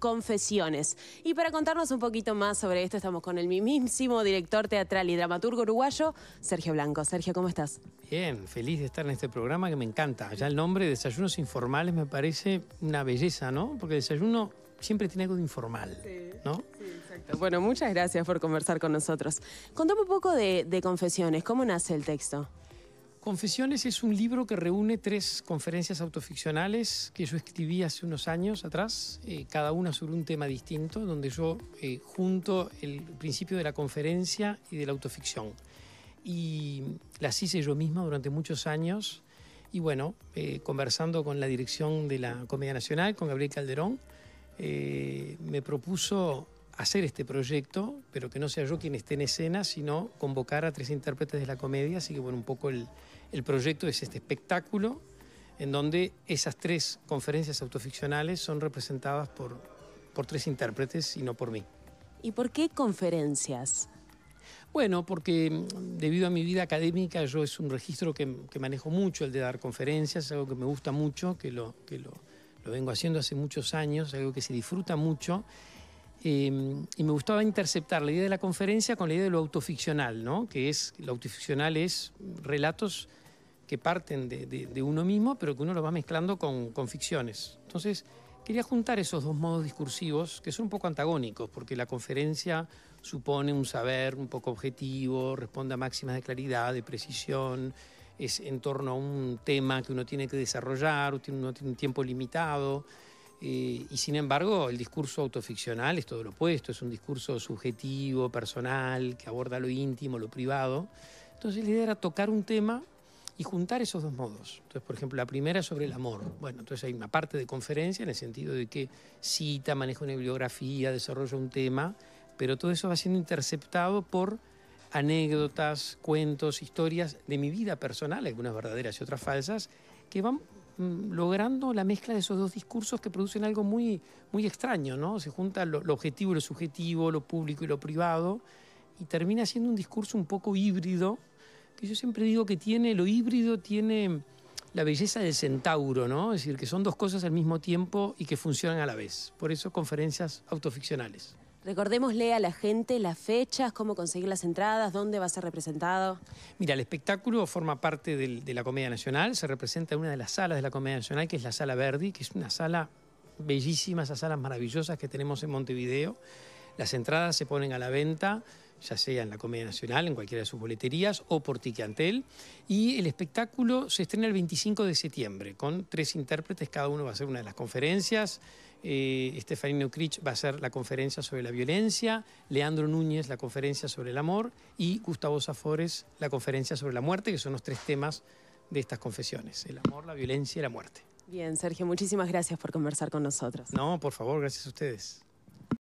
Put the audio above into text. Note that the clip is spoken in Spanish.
Confesiones. Y para contarnos un poquito más sobre esto, estamos con el mismísimo director teatral y dramaturgo uruguayo, Sergio Blanco. Sergio, ¿cómo estás? Bien, feliz de estar en este programa que me encanta. Ya el nombre Desayunos Informales me parece una belleza, ¿no? Porque desayuno siempre tiene algo de informal, ¿no? Sí, exacto. Bueno, muchas gracias por conversar con nosotros. Contame un poco de, de Confesiones, ¿cómo nace el texto? Confesiones es un libro que reúne tres conferencias autoficcionales que yo escribí hace unos años atrás, eh, cada una sobre un tema distinto, donde yo eh, junto el principio de la conferencia y de la autoficción. Y las hice yo misma durante muchos años y bueno, eh, conversando con la dirección de la Comedia Nacional, con Gabriel Calderón, me propuso hacer este proyecto, pero que no sea yo quien esté en escena, sino convocar a tres intérpretes de la comedia. Así que, bueno, un poco el, el proyecto es este espectáculo en donde esas tres conferencias autoficcionales son representadas por, por tres intérpretes y no por mí. ¿Y por qué conferencias? Bueno, porque mm, debido a mi vida académica yo es un registro que, que manejo mucho, el de dar conferencias, es algo que me gusta mucho, que lo, que lo, lo vengo haciendo hace muchos años, algo que se disfruta mucho Em, y me gustaba interceptar la idea de la conferencia con la idea de lo autoficcional, ¿no? Que es, lo autoficcional es relatos que parten de, uno mismo, pero que uno lo va mezclando con, con, ficciones. Entonces, quería juntar esos dos modos discursivos que son un poco antagónicos, porque la conferencia supone un saber un poco objetivo, responde a máximas de claridad, de precisión, es en torno a un tema que uno tiene que desarrollar, uno tiene un tiempo limitado. Eh, y sin embargo, el discurso autoficcional es todo lo opuesto, es un discurso subjetivo, personal, que aborda lo íntimo, lo privado. Entonces la idea era tocar un tema y juntar esos dos modos. Entonces, por ejemplo, la primera es sobre el amor. Bueno, entonces hay una parte de conferencia en el sentido de que cita, maneja una bibliografía, desarrolla un tema, pero todo eso va siendo interceptado por anécdotas, cuentos, historias de mi vida personal, algunas verdaderas y otras falsas, que van mm, logrando la mezcla de esos dos discursos que producen algo muy, muy extraño, ¿no? Se junta lo, objetivo y lo subjetivo, lo público y lo privado, y termina siendo un discurso un poco híbrido, que yo siempre digo que tiene, lo híbrido tiene la belleza del centauro, ¿no? Es decir, que son dos cosas al mismo tiempo y que funcionan a la vez. Por eso conferencias autoficcionales. Recordémosle a la gente las fechas, cómo conseguir las entradas, dónde va a ser representado. Mira, el espectáculo forma parte de la Comedia Nacional, se representa en una de las salas de la Comedia Nacional, que es la Sala Verdi, que es una sala bellísima, esas salas maravillosas que tenemos en Montevideo. Las entradas se ponen a la venta ya sea en la Comedia Nacional, en cualquiera de sus boleterías o por Ticantel. Y el espectáculo se estrena el 25 de septiembre con tres intérpretes, cada uno va a hacer una de las conferencias. Eh, Estefanino va a hacer la conferencia sobre la violencia, Leandro Núñez la conferencia sobre el amor y Gustavo Zafores la conferencia sobre la muerte, que son los tres temas de estas confesiones, el amor, la violencia y la muerte. Bien, Sergio, muchísimas gracias por conversar con nosotros. No, por favor, gracias a ustedes.